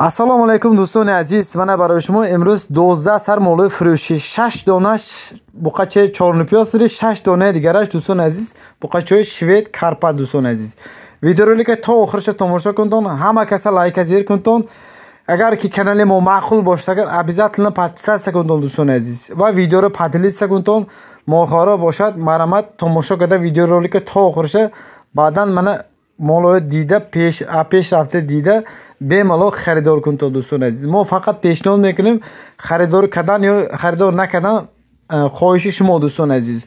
اسلام علیکم دوستان عزیز من برای شما امروز 12 سر مولوی فروشی 6 دوناش بقچ چارن پیاز داری 6 دانه دیگرش دوستان عزیز بقچ های شوید کارپت دوستان عزیز ویدیو رو لکه تا آخرش تماشا کنتون همه کسا لایک ازیر کنتون اگر که کانال ما معقول باشد اگر ابیزت لنا پتسر سکنتون دوستان عزیز و ویدیو رو پتلیت سکنتون مولخارا باشد مرمت تماشا کده ویدیو رو لکه تا آخرش من молоё дида пеш рафта дида бемалол харидор кун то дӯстон азиз мо фақат пешниҳод мекунем харидор кардан ё харидор накардан э, хоҳиши шумо дӯстон азиз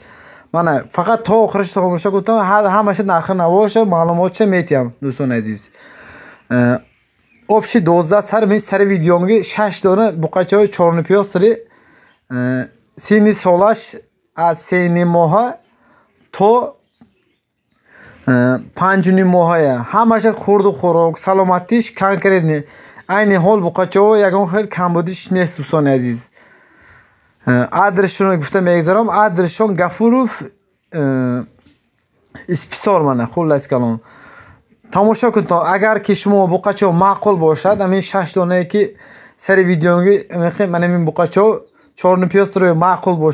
мана фақат то охираш хомӯша гуфтам ҳамаша нарха навоша маълумотша метиҳам дӯстон азиз э, обши дозда сар ми сари видеонги шаш дона буқачаҳои чорни пиёз дари э, сини солаш аз сени моҳа то پنج و نیم همه چیز خورده خورده و سلامتیش کم کرده نیست این حال بقچه هایی کمبودیش نیست دوستان عزیز ادرشتون رو گفتم بگذارم ادرشتون گفروف اسپسار منه خورده از کلمان تماشا کن تا اگر که شما بقچه ها معقل باشد این شش دانه ای که سر ویدیو میخواییم این بقچه ها چار نمی پیست رو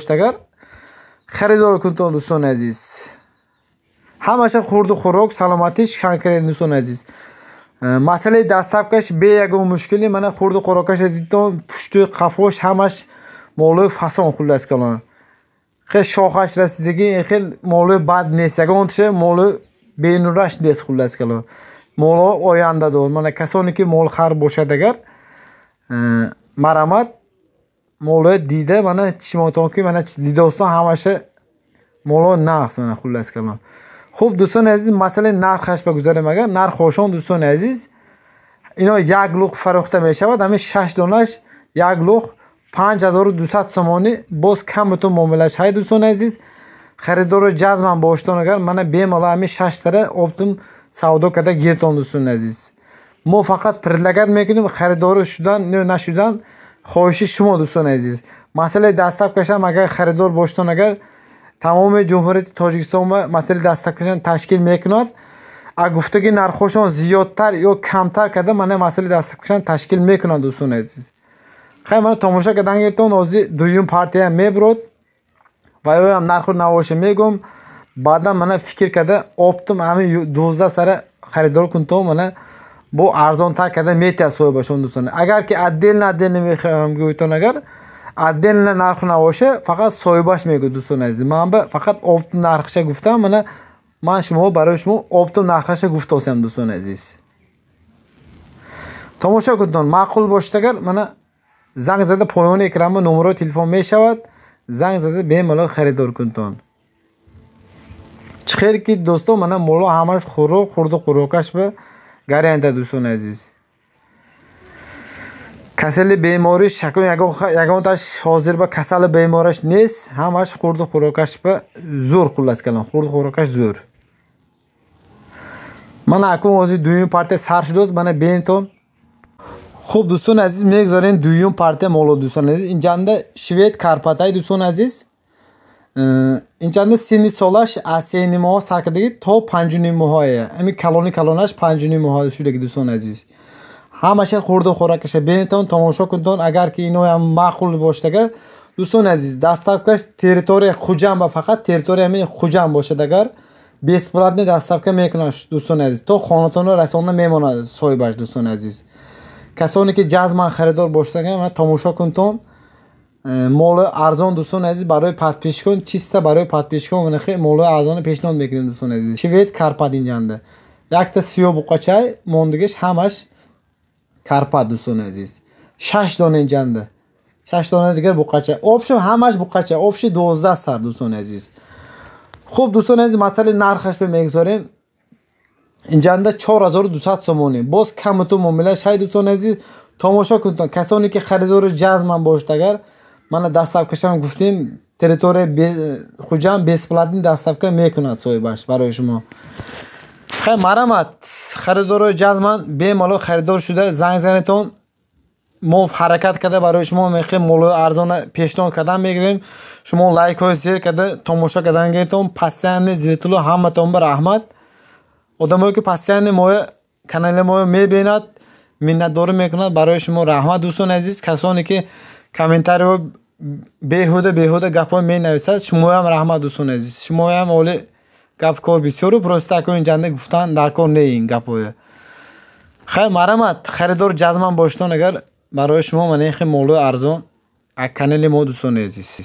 اگر خریدار کن دوستان عزیز hammasha xurdi xo'rok salomatlik shankar inson aziz masala dastavkash beyagon mushkuli mana xurdi qo'rokash pushti qafosh hamash moli fason xullas kalon xe shoh ashrasidagi xe moli bad nesagon tishe moli benurash des xullas kalon molo oyanda do mana kasoniki mol xar boshad agar maramat moli dida mana chimotonki mana lidoston hamashi molo naqs mana xullas kalon خوب دوستان عزیز مسئله نرخش بگذاریم اگر مگر نرخوشان دوستان عزیز اینا یک لوخ فروخته می شود همه 6 دانش یک لوخ 5200 سومانی باز کم بتون معاملش های دوستان عزیز خریدار جزمم باشتون اگر من بیمالا همه 6 تره افتم سودا کرده گیرتون دوستان عزیز ما فقط پردلگت میکنیم خریدار شدن نه نشدن خواهش شما دوستان عزیز مسئله دستاب کشم اگر خریدار باشتون اگر تمام جمهوریت تاجیکستان مسئله دستکشان تشکیل میکند اگر گفته که نرخوشان زیادتر یا کمتر کرده من مسئله دستکشان تشکیل میکنند دوستون عزیز خیلی من تماشا کردن گرتون از دویون پارتی هم میبرود و یا هم نرخور نواشه میگم بعدا من فکر کرده اپتم همین دوزده سر خریدار کنتون من بو ارزان تر کرده میتیه سوی باشون دوستان اگر که عدل ندل نمیخوام گویتون اگر отдельно нарх набоша фақат соҳибаш мегӯ дӯстон азиз ман фақат оптум нархша гуфтам мана ман шумо барои шумо оптум нархаша гуфтаосям дӯстон азиз тамошо кунтон маъқул бошед агар мана занг зада поёни экрама номеро телефон мешавад занг зада бемалол харидор кунтон чи хер ки дӯстон мана моло ҳамаш хӯрок хурду хӯрокаш ба гаранда дӯстон азиз касали бемори шакон ягонташ ҳозир ба касали бемораш нест ҳамаш хурду хӯрокаш ба зӯр хуллас калон хурду хӯрокаш зӯр ман акун ози дуюм партия сар шудаст мана бентон хуб дӯстон азиз мегузорем дуюм партия моло дӯстон азиз инчанда швед карпатай дӯстон азиз инчанда синни солаш аз сени моҳо саркардагӣ то панҷуни моҳое ами калони калонаш панҷуни моҳа шудаги дӯстон азиз همشه خورده خورکشه بینتان تماشا کندان اگر که اینا هم معقول باشه دوستان عزیز دستابکش تریتوری خوجم و فقط تریتوری همین خوجم باشه اگر 20 پلاتni dastavka meknash do'ston aziz to xonatona rasomda memona soybash do'ston aziz kasoniki jazman xaridor boshlagan mana тамошо кунтон моли арзон дӯстон азиз барои подписчикон чиста барои подписчикон ванаха моли арзон пешниҳод мекунем дӯстон азиз швед карпадинҷанда якта сиё буқачай мондагаш ҳамаш карпат дӯстони азиз шаш дона ҷанда шаш дона дигар буқача обши ҳамаш буқача обши дувоздаҳ сар дӯстони азиз хуб дӯстони азиз масъали нархаш мегузорем ҷанда чоҳазору дусад сомонӣ боз камату муомила шай дӯстони азиз томошо кунтон касоне ки харидори ҷазман бошд агар мана дастсавкашам гуфтем территория хуҷан бесплатин дастсавка мекунад соҳибаш барои шумо хай марамат харидорои ҷаз ман бемалол харидор шуда занг занетон мо ҳаракат карда барои шумо мехем молои арзона пешниҳод кардан мегирем шумо лайкҳои сер карда томоша кардан гиритон пастяне зиритуло ҳаматонба раҳмат одамое ки пастяне моя канали моя мебинад миннатдорӣ мекунад барои шумо раҳмат дӯстони азиз касоне ки комментарио беҳуда беҳуда гапҳо менависад шумоям раҳмат дӯстони азиз шумоям оли гап кор бисёру проста кун ҷанда гуфтан дар кор не ин гапоя хай марамат харидор ҷазман боштон агар барои шумо манехи молои арзон аканели мо дӯстони азизсиз